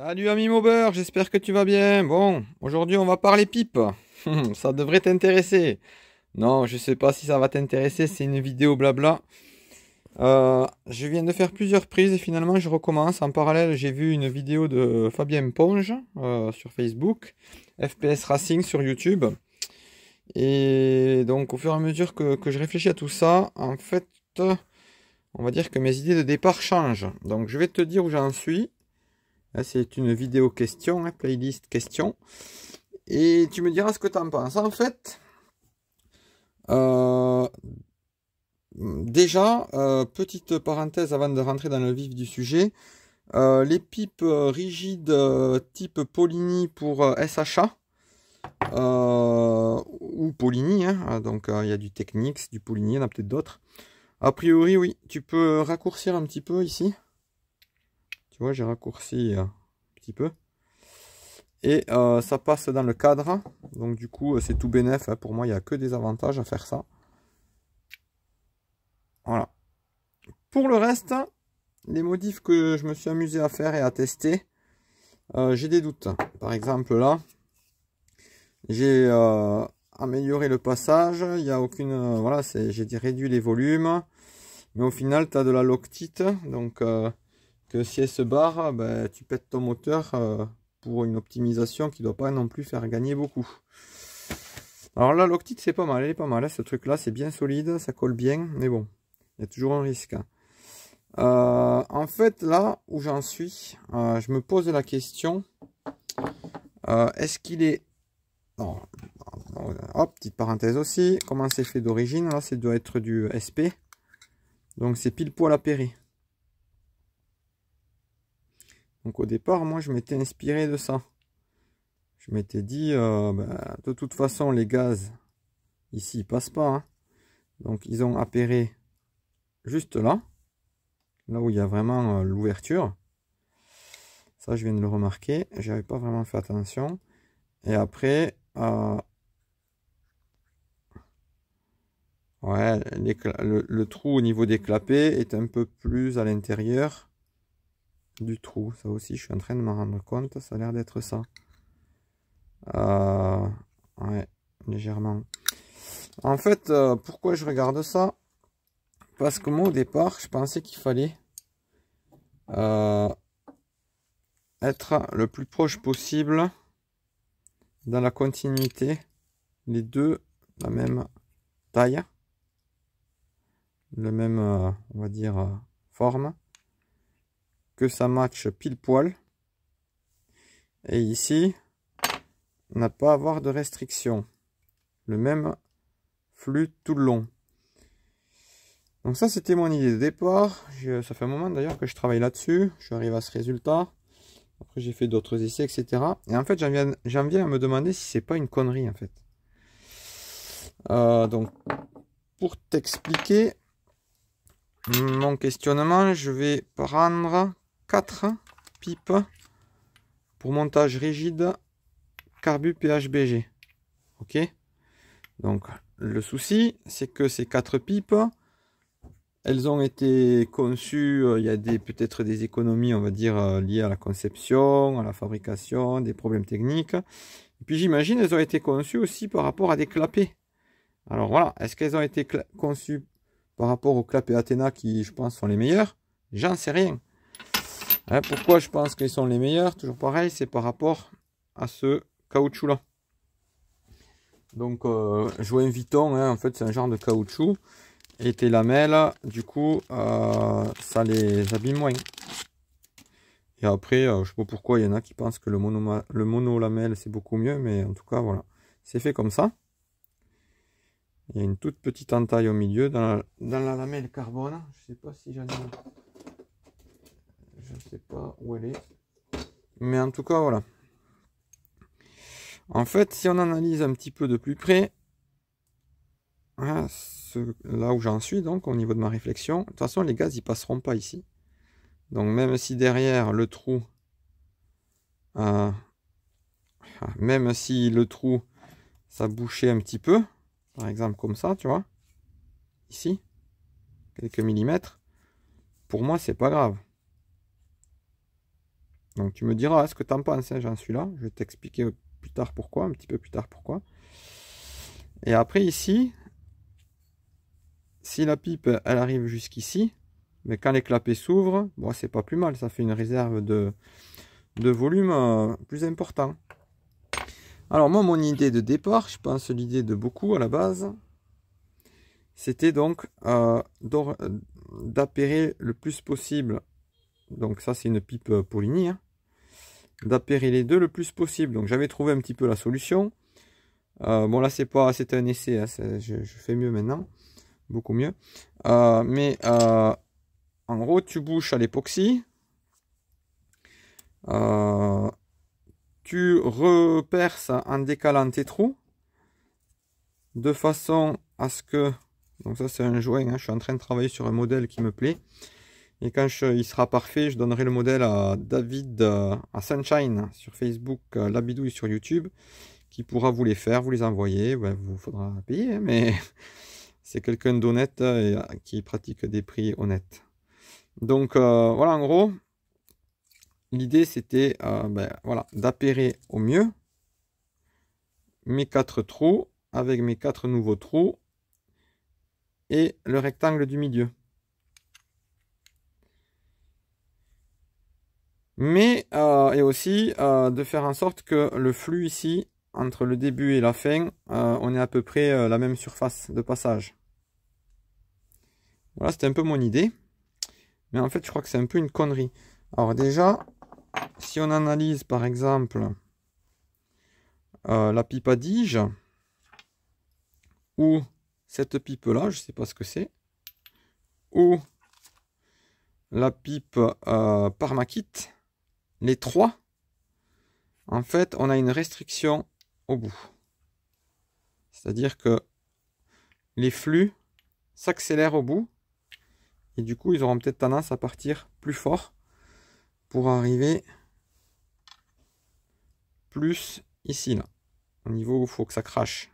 Salut ami Maubert, j'espère que tu vas bien. Bon, aujourd'hui on va parler pipe. ça devrait t'intéresser. Non, je sais pas si ça va t'intéresser, c'est une vidéo blabla. Euh, je viens de faire plusieurs prises et finalement je recommence. En parallèle, j'ai vu une vidéo de Fabien Ponge euh, sur Facebook, FPS Racing sur YouTube. Et donc au fur et à mesure que je réfléchis à tout ça, en fait, on va dire que mes idées de départ changent. Donc je vais te dire où j'en suis ah, c'est une vidéo question, hein, playlist question. Et tu me diras ce que tu en penses. En fait, euh, déjà, euh, petite parenthèse avant de rentrer dans le vif du sujet, euh, les pipes rigides type Polini pour SHA, ou Polini, hein, donc il y a du Technics, du Polini, il y en a peut-être d'autres. A priori, oui, tu peux raccourcir un petit peu ici. Tu vois, j'ai raccourci euh, un petit peu. Et euh, ça passe dans le cadre. Donc du coup, euh, c'est tout bénef. Hein. Pour moi, il n'y a que des avantages à faire ça. Voilà. Pour le reste, les modifs que je me suis amusé à faire et à tester, j'ai des doutes. Par exemple là, j'ai amélioré le passage. Il n'y a aucune... voilà, j'ai réduit les volumes. Mais au final, tu as de la loctite. Donc que si elle se barre, ben, tu pètes ton moteur euh, pour une optimisation qui ne doit pas non plus faire gagner beaucoup. Alors là, l'octite, c'est pas mal, elle est pas mal. Hein, ce truc-là, c'est bien solide, ça colle bien, mais bon, il y a toujours un risque. Hein. Euh, en fait, là où j'en suis, euh, je me pose la question, est-ce qu'il est... hop, petite parenthèse aussi, comment c'est fait d'origine Là, ça doit être du SP, donc c'est pile poil à péri. Donc au départ, moi, je m'étais inspiré de ça. Je m'étais dit, euh, ben, de toute façon, les gaz, ici, ils passent pas. Hein. Donc ils ont appairé juste là, là où il y a vraiment euh, l'ouverture. Ça, je viens de le remarquer. J'avais pas vraiment fait attention. Et après, euh, le, le, trou au niveau des clapets est un peu plus à l'intérieur du trou. Ça aussi, je suis en train de m'en rendre compte. Ça a l'air d'être ça. Euh, ouais, légèrement. En fait, euh, pourquoi je regarde ça Parce que moi, au départ, je pensais qu'il fallait euh, être le plus proche possible dans la continuité. Les deux, la même taille. Le même, on va dire, forme ça matche pile poil. Et ici, n'a pas à avoir de restriction. Le même flux tout le long. Donc ça, c'était mon idée de départ. ça fait un moment d'ailleurs que je travaille là-dessus. Je suis arrivé à ce résultat. Après, j'ai fait d'autres essais, etc. Et en fait, j'en viens, viens, à me demander si c'est pas une connerie, en fait. Euh, donc, pour t'expliquer mon questionnement, je vais prendre 4 pipes pour montage rigide carbu PHBG. Ok Donc le souci, c'est que ces 4 pipes, elles ont été conçues, il y a peut-être des économies, on va dire, euh, liées à la conception, à la fabrication, des problèmes techniques. Et puis j'imagine, elles ont été conçues aussi par rapport à des clapets. Alors voilà, est-ce qu'elles ont été conçues par rapport aux clapets Athéna qui, je pense, sont les meilleurs J'en sais rien. Hein, pourquoi je pense qu'ils sont les meilleurs Toujours pareil, c'est par rapport à ce caoutchouc-là. Donc, euh, un viton, hein, en fait, c'est un genre de caoutchouc. Et tes lamelles, du coup, euh, ça les abîme moins. Et après, euh, je ne sais pas pourquoi il y en a qui pensent que le, mono, lamelle, c'est beaucoup mieux. Mais en tout cas, voilà. C'est fait comme ça. Il y a une toute petite entaille au milieu dans la, lamelle carbone. Je ne sais pas si j'en ai... Je ne sais pas où elle est. Mais en tout cas, voilà. En fait, si on analyse un petit peu de plus près, hein, là où j'en suis, donc au niveau de ma réflexion, de toute façon, les gaz, ils passeront pas ici. Donc même si derrière le trou, euh, même si le trou, ça bouchait un petit peu, par exemple comme ça, tu vois, ici, quelques millimètres, pour moi, c'est pas grave. Donc tu me diras ce que tu en penses, hein, j'en suis là. Je vais t'expliquer plus tard pourquoi, un petit peu plus tard pourquoi. Et après ici, si la pipe elle arrive jusqu'ici, mais quand les clapets s'ouvrent, bon, c'est pas plus mal, ça fait une réserve de, de volume euh, plus important. Alors moi mon idée de départ, je pense l'idée de beaucoup à la base, c'était donc euh, euh le plus possible. Donc ça c'est une pipe euh, Paulini. Hein d'appairer les deux le plus possible. Donc j'avais trouvé un petit peu la solution. Euh, bon là c'est pas c'était un essai, hein, je, fais mieux maintenant, beaucoup mieux. Euh, mais euh, en gros tu bouches à l'époxy, tu reperces en décalant tes trous de façon à ce que donc ça c'est un joint, hein, je suis en train de travailler sur un modèle qui me plaît. Et quand il sera parfait, je donnerai le modèle à David, euh, à Sunshine sur Facebook, euh, Labidouille sur YouTube, qui pourra vous les faire, vous les envoyer. vous faudra payer, hein, mais c'est quelqu'un d'honnête et euh, qui pratique des prix honnêtes. Donc voilà, en gros, l'idée c'était ben, voilà, d'appairer au mieux mes quatre trous avec mes quatre nouveaux trous et le rectangle du milieu. mais euh, et aussi euh, de faire en sorte que le flux ici entre le début et la fin euh, on ait à peu près la même surface de passage voilà c'était un peu mon idée mais en fait je crois que c'est un peu une connerie alors déjà si on analyse par exemple la pipe à dige ou cette pipe là je sais pas ce que c'est ou la pipe par les trois, en fait, on a une restriction au bout. C'est-à-dire que les flux s'accélèrent au bout, et du coup, ils auront peut-être tendance à partir plus fort pour arriver plus ici, là, au niveau où il faut que ça crache,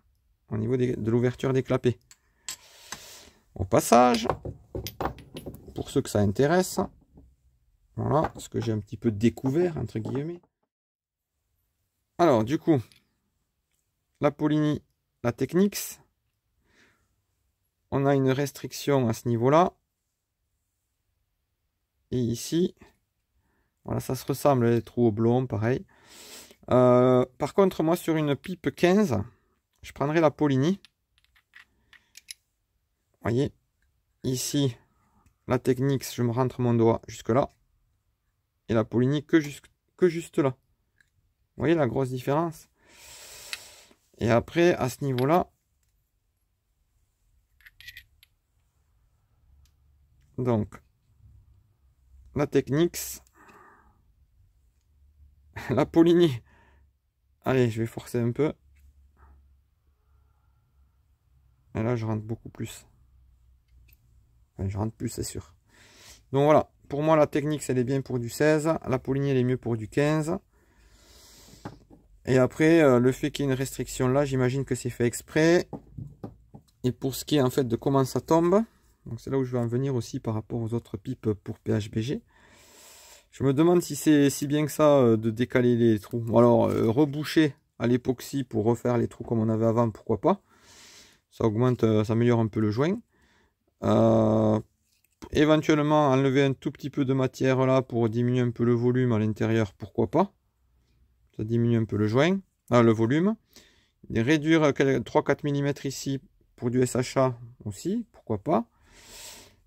au niveau de l'ouverture des clapets. Au passage, pour ceux que ça intéresse, voilà ce que j'ai un petit peu découvert, entre guillemets. Alors, du coup, la Polini, la technix, on a une restriction à ce niveau-là. Et ici, voilà, ça se ressemble, les trous oblongs, pareil. Euh, par contre, moi, sur une pipe 15, je prendrai la Polini. Vous voyez, ici, la Technix, je me rentre mon doigt jusque là et la Poligny que, juste, que juste là. Vous voyez la grosse différence Et après, à ce niveau-là, donc, la technique, la Poligny. Allez, je vais forcer un peu. Et là, je rentre beaucoup plus. je rentre plus, c'est sûr. Donc voilà moi, la technique, c'est est bien pour du 16. La poligne, elle est mieux pour du 15. Et après, euh, le fait qu'il y ait une restriction là, j'imagine que c'est fait exprès. Et pour ce qui est en fait de comment ça tombe, donc c'est là où je vais en venir aussi par rapport aux autres pipes pour PHBG. Je me demande si c'est si bien que ça euh, de décaler les trous. Alors, euh, reboucher à l'époxy pour refaire les trous comme on avait avant, pourquoi pas. Ça augmente, ça améliore un peu le joint. Éventuellement, enlever un tout petit peu de matière là pour diminuer un peu le volume à l'intérieur, pourquoi pas. Ça diminue un peu le joint, ah, le volume. réduire 3-4 mm ici pour du SHA aussi, pourquoi pas.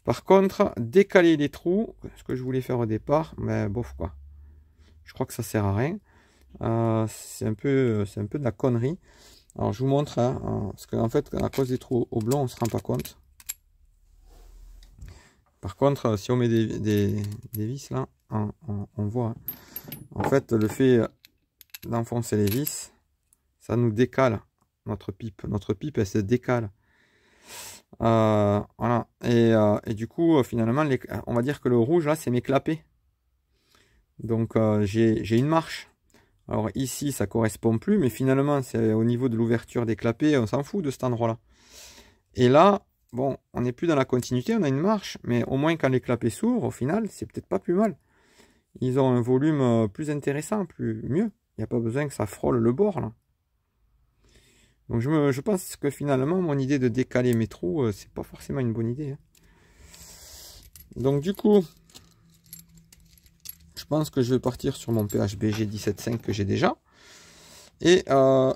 Par contre, décaler les trous, ce que je voulais faire au départ, mais bof quoi. Je crois que ça sert à rien. Euh, c'est un peu c'est un peu de la connerie. Alors je vous montre, hein, parce qu'en fait, à cause des trous au blanc, on se rend pas compte contre, euh, si on met des, vis là, on, voit. En fait, le fait euh, d'enfoncer les vis, ça nous décale notre pipe. Notre pipe, elle se décale. Euh, voilà. Et, du coup, finalement, on va dire que le rouge là, c'est mes clapets. Donc j'ai une marche. Alors ici, ça correspond plus, mais finalement, c'est au niveau de l'ouverture des clapets, on s'en fout de cet endroit-là. Et là, bon, on n'est plus dans la continuité, on a une marche, mais au moins quand les clapets s'ouvrent, au final, c'est peut-être pas plus mal. Ils ont un volume euh, plus intéressant, plus mieux. Il n'y a pas besoin que ça frôle le bord, là. Donc je, pense que finalement, mon idée de décaler mes trous, euh, c'est pas forcément une bonne idée. Hein. Donc du coup, je pense que je vais partir sur mon PHBG 17.5 que j'ai déjà. Et euh,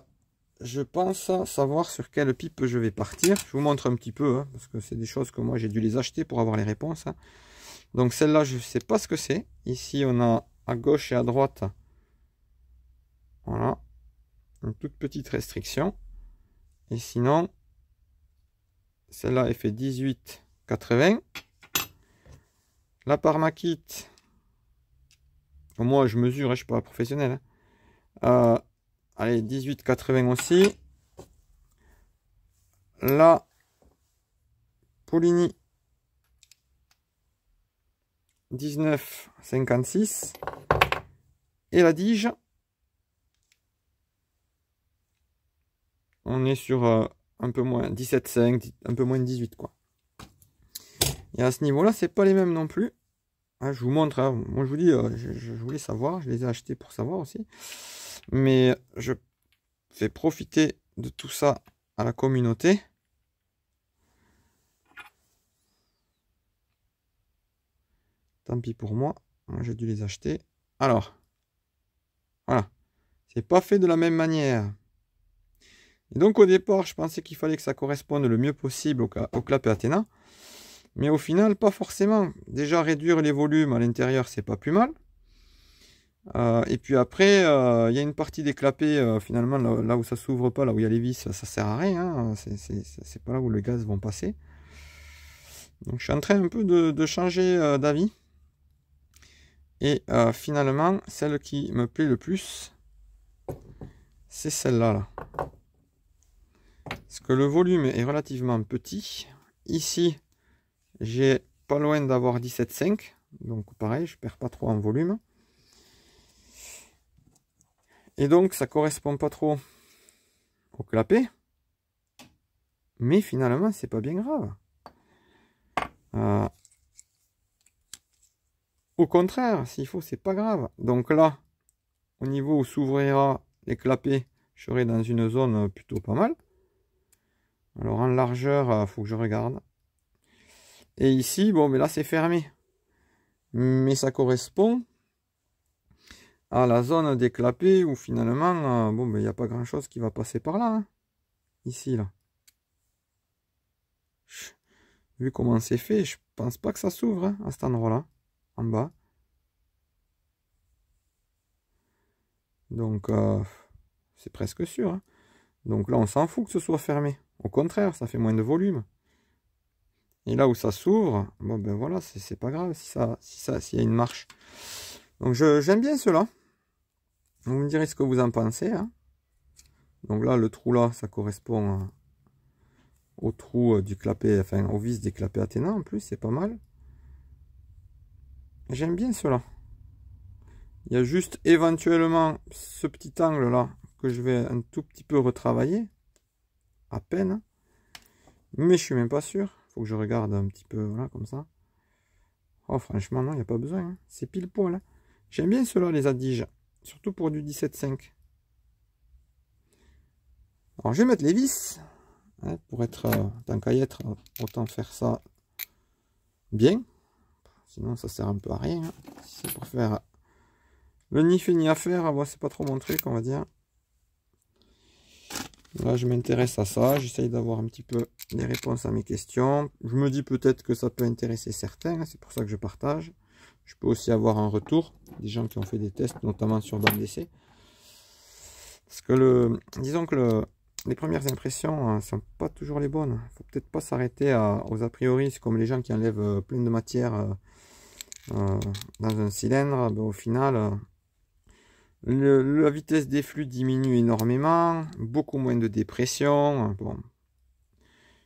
je pense savoir sur quelle pipe je vais partir. Je vous montre un petit peu, hein, parce que c'est des choses que moi j'ai dû les acheter pour avoir les réponses. Hein. Donc celle-là, je ne sais pas ce que c'est. Ici, on a à gauche et à droite, voilà, une toute petite restriction. Et sinon, celle-là, elle fait 18,80. La kit. moi je mesure, hein, je ne suis pas professionnel. Euh, Allez, 18,80 aussi. Là, Polini. 19,56. Et la dige. On est sur euh, un peu moins 17,5, un peu moins de 18 quoi. Et à ce niveau-là, c'est pas les mêmes non plus. Ah, je vous montre, hein. moi je vous dis, euh, je, voulais savoir, je les ai achetés pour savoir aussi. Mais je fais profiter de tout ça à la communauté. Tant pis pour moi, j'ai dû les acheter. Alors, voilà, c'est pas fait de la même manière. Et donc au départ, je pensais qu'il fallait que ça corresponde le mieux possible au, au clap Athéna. Mais au final, pas forcément. Déjà, réduire les volumes à l'intérieur, c'est pas plus mal. Euh, et puis après, euh, il y a une partie déclapée, euh, finalement, là, où ça s'ouvre pas, là où il y a les vis, ça, sert à rien. Hein. c'est pas là où le gaz vont passer. Donc je suis en train un peu de, changer d'avis. Et finalement, celle qui me plaît le plus, c'est celle-là. Là. Parce que le volume est relativement petit. Ici, j'ai pas loin d'avoir 17,5. Donc pareil, je perds pas trop en volume. Et donc, ça correspond pas trop au clapet. Mais finalement, c'est pas bien grave. Euh, au contraire, s'il faut, c'est pas grave. Donc là, au niveau où s'ouvrira les clapets, je serai dans une zone plutôt pas mal. Alors en largeur, euh, faut que je regarde. Et ici, bon, mais là c'est fermé. Mais ça correspond à la zone des où finalement, euh, bon bon, il n'y a pas grand chose qui va passer par là. Hein. Ici, là. Vu comment c'est fait, je pense pas que ça s'ouvre hein, à cet endroit-là, en bas. Donc, euh, c'est presque sûr. Hein. Donc là, on s'en fout que ce soit fermé. Au contraire, ça fait moins de volume. Et là où ça s'ouvre, bon ben voilà, c'est pas grave ça, si ça, s'il y a une marche. Donc j'aime bien cela. Vous me direz ce que vous en pensez. Hein. Donc là, le trou là, ça correspond au trou euh, du clapet, enfin au vis des clapets athéna en plus, c'est pas mal. J'aime bien cela. Il y a juste éventuellement ce petit angle là que je vais un tout petit peu retravailler. À peine. Mais je suis même pas sûr. Faut que je regarde un petit peu, voilà, comme ça. Oh, franchement, non, il n'y a pas besoin. Hein. C'est pile poil. Hein. J'aime bien cela, les adiges surtout pour du 17,5. Alors je vais mettre les vis, hein, pour être, d'un euh, tant qu'à y être, autant faire ça bien, sinon ça sert un peu à rien, hein. c'est pour faire le ni fait ni à faire, moi c'est pas trop mon truc on va dire. Là je m'intéresse à ça, j'essaye d'avoir un petit peu des réponses à mes questions, je me dis peut-être que ça peut intéresser certains, hein, c'est pour ça que je partage je peux aussi avoir un retour des gens qui ont fait des tests, notamment sur bande d'essai. Parce que le, disons que les premières impressions ne hein, sont pas toujours les bonnes. Il ne faut peut-être pas s'arrêter aux a priori, c'est comme les gens qui enlèvent euh, plein de matière euh, euh, dans un cylindre. Ben, au final, la vitesse des flux diminue énormément, beaucoup moins de dépression. Hein, bon,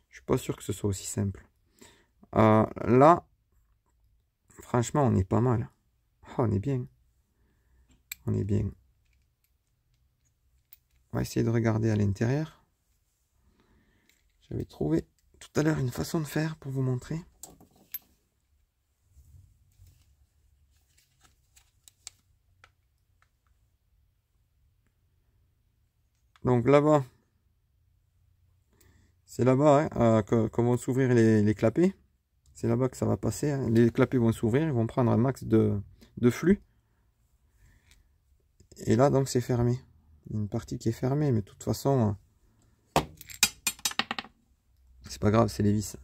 je suis pas sûr que ce soit aussi simple. là, Franchement, on est pas mal. Ah, on est bien. On est bien. On va essayer de regarder à l'intérieur. J'avais trouvé tout à l'heure une façon de faire pour vous montrer. Donc là-bas, c'est là-bas hein, euh, comment s'ouvrir les, les clapets c'est là-bas que ça va passer. Hein. Les clapets vont s'ouvrir, ils vont prendre un max de, de flux. Et là, donc, c'est fermé. Une partie qui est fermée, mais de toute façon, euh, c'est pas grave, c'est les vis.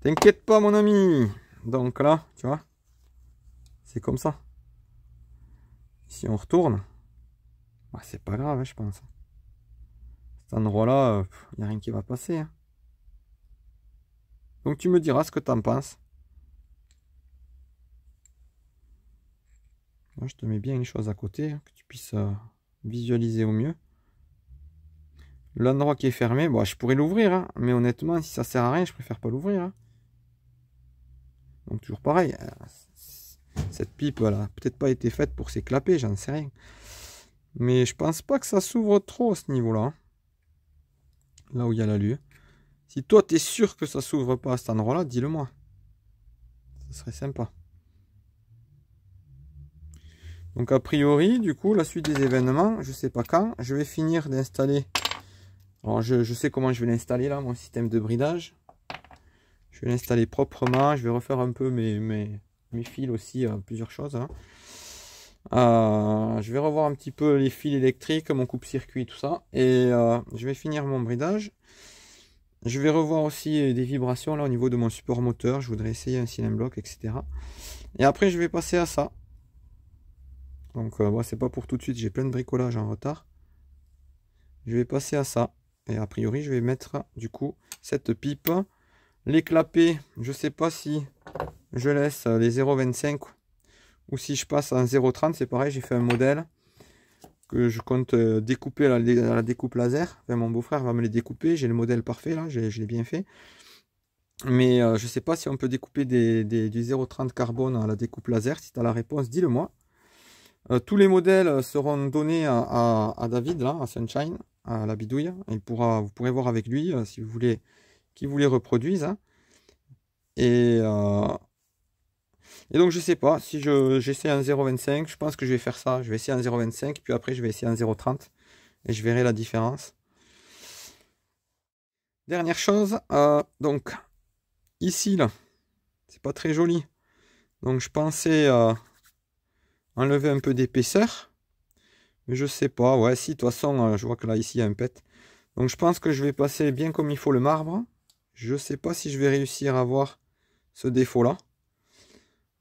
T'inquiète pas, mon ami. Donc là, tu vois, c'est comme ça. Si on retourne, bah, c'est pas grave, hein, je pense. Cet endroit-là, il euh, n'y a rien qui va passer. Hein. Donc tu me diras ce que tu en penses. je te mets bien une chose à côté, hein, que tu puisses euh, visualiser au mieux. L'endroit qui est fermé, je pourrais l'ouvrir, hein, mais honnêtement, si ça sert à rien, je préfère pas l'ouvrir. Hein. Donc toujours pareil, euh, cette pipe, elle peut-être pas été faite pour s'éclaper, j'en sais rien. Mais je pense pas que ça s'ouvre trop à ce niveau-là. Là où il y a la si toi, tu es sûr que ça s'ouvre pas à cet endroit-là, dis-le-moi. Ce serait sympa. Donc a priori, du coup, la suite des événements, je sais pas quand, je vais finir d'installer. Alors je, sais comment je vais l'installer là, mon système de bridage. Je vais l'installer proprement, je vais refaire un peu mes, fils aussi, euh, plusieurs choses. Hein. Euh, je vais revoir un petit peu les fils électriques, mon coupe-circuit, tout ça. Et euh, je vais finir mon bridage. Je vais revoir aussi euh, des vibrations là au niveau de mon support moteur. Je voudrais essayer un cylindre bloc, etc. Et après, je vais passer à ça. Donc, moi euh, c'est pas pour tout de suite. J'ai plein de bricolage en retard. Je vais passer à ça. Et a priori, je vais mettre du coup cette pipe. Les clapets, je sais pas si je laisse euh, les 0,25 ou si je passe en 0,30. C'est pareil, j'ai fait un modèle que je compte euh, découper la, découpe laser. mon beau-frère va me les découper, j'ai le modèle parfait là, je, l'ai bien fait. Mais euh, je ne sais pas si on peut découper des, du 0,30 carbone à la découpe laser. Si tu as la réponse, dis-le moi. Euh, tous les modèles seront donnés à, David, là, à Sunshine, à la bidouille. Il pourra, vous pourrez voir avec lui si vous voulez qu'il vous les reproduise. Hein. Et et donc je sais pas, si j'essaie un 0,25, je pense que je vais faire ça. Je vais essayer un 0,25, puis après je vais essayer un 0,30 et je verrai la différence. Dernière chose, euh, donc ici là, c'est pas très joli. Donc je pensais euh, enlever un peu d'épaisseur. Mais je sais pas, ouais, si, de toute façon, euh, je vois que là, ici, il y a un pet. Donc je pense que je vais passer bien comme il faut le marbre. Je sais pas si je vais réussir à avoir ce défaut-là.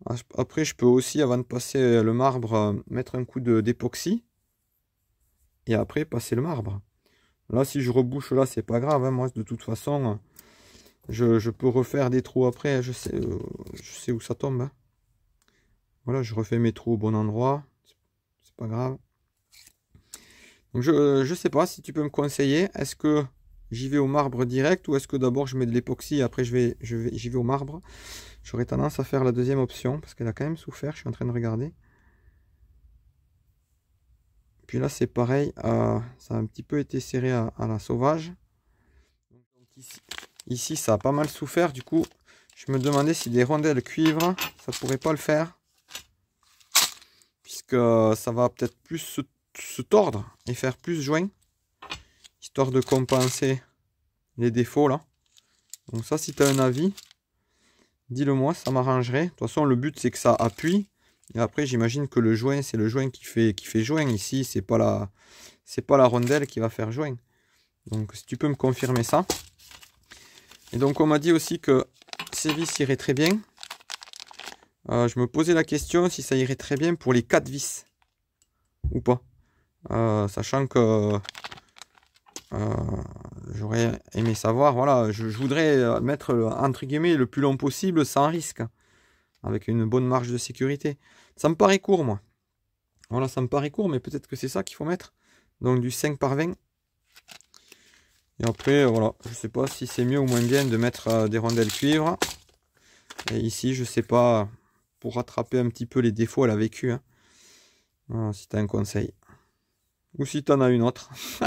Ah, après, je peux aussi, avant de passer euh, le marbre, euh, mettre un coup d'époxy. Et après, passer le marbre. Là, si je rebouche là, c'est pas grave. Hein. Moi, de toute façon, euh, je, peux refaire des trous après. Hein. Je sais, je sais où ça tombe. Hein. Voilà, je refais mes trous au bon endroit. C'est pas grave. Donc, je, ne sais pas si tu peux me conseiller. Est-ce que j'y vais au marbre direct ou est-ce que d'abord je mets de l'époxy et après je vais, je j'y vais au marbre J'aurais tendance à faire la deuxième option, parce qu'elle a quand même souffert, je suis en train de regarder. Puis là, c'est pareil, ça a un petit peu été serré à, la sauvage. ici, ça a pas mal souffert, du coup, je me demandais si des rondelles cuivre, ça pourrait pas le faire. Puisque euh, ça va peut-être plus se, tordre et faire plus joint, histoire de compenser les défauts là. Donc ça, si tu as un avis, Dis-le moi, ça m'arrangerait. De toute façon, le but, c'est que ça appuie. Et après, j'imagine que le joint, c'est le joint qui fait, qui fait joint. Ici, c'est pas la c'est pas la rondelle qui va faire joint. Donc, si tu peux me confirmer ça. Et donc, on m'a dit aussi que ces vis iraient très bien. Euh, je me posais la question si ça irait très bien pour les 4 vis. Ou pas. Euh, sachant que euh, j'aurais aimé savoir, voilà, je, voudrais euh, mettre euh, entre guillemets le plus long possible sans risque, avec une bonne marge de sécurité. Ça me paraît court, moi. Voilà, ça me paraît court, mais peut-être que c'est ça qu'il faut mettre. Donc du 5 par 20. Et après, voilà, je sais pas si c'est mieux ou moins bien de mettre des rondelles cuivre. Et ici, je sais pas, pour rattraper un petit peu les défauts, à la vécu. si tu as un conseil. Ou si en as une autre.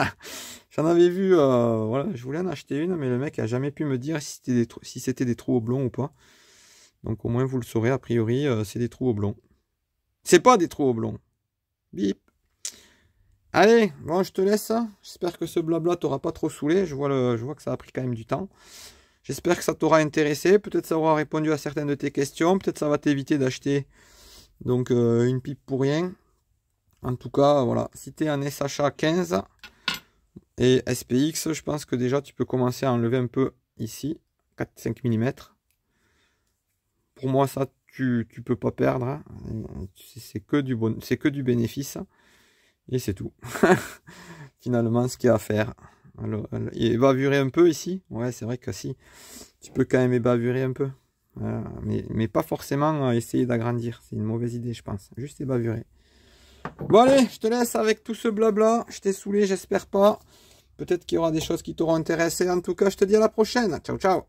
J'en avais vu, euh, voilà, je voulais en acheter une, mais le mec a jamais pu me dire si c'était des, trous, si des trous ou pas. Donc au moins vous le saurez, a priori, euh, c'est des trous oblongs. C'est pas des trous oblongs. Bip. Allez, bon, je te laisse. J'espère que ce blabla t'aura pas trop saoulé. Je vois, je vois que ça a pris quand même du temps. J'espère que ça t'aura intéressé. Peut-être ça aura répondu à certaines de tes questions. Peut-être ça va t'éviter d'acheter donc euh, une pipe pour rien. En tout cas, voilà, si tu es en SHA 15 et SPX, je pense que déjà tu peux commencer à enlever un peu ici, 4-5 mm. Pour moi, ça, tu ne peux pas perdre. Hein. C'est que, du bon, que du bénéfice. Et c'est tout. Finalement, ce qu'il y a à faire. Alors, euh, et bavurer un peu ici. Ouais, c'est vrai que si. Tu peux quand même ébavurer un peu. Euh, mais, mais, pas forcément euh, essayer d'agrandir. C'est une mauvaise idée, je pense. Juste ébavurer. Bon allez, je te laisse avec tout ce blabla. Je t'ai saoulé, j'espère pas. Peut-être qu'il y aura des choses qui t'auront intéressé. En tout cas, je te dis à la prochaine. Ciao, ciao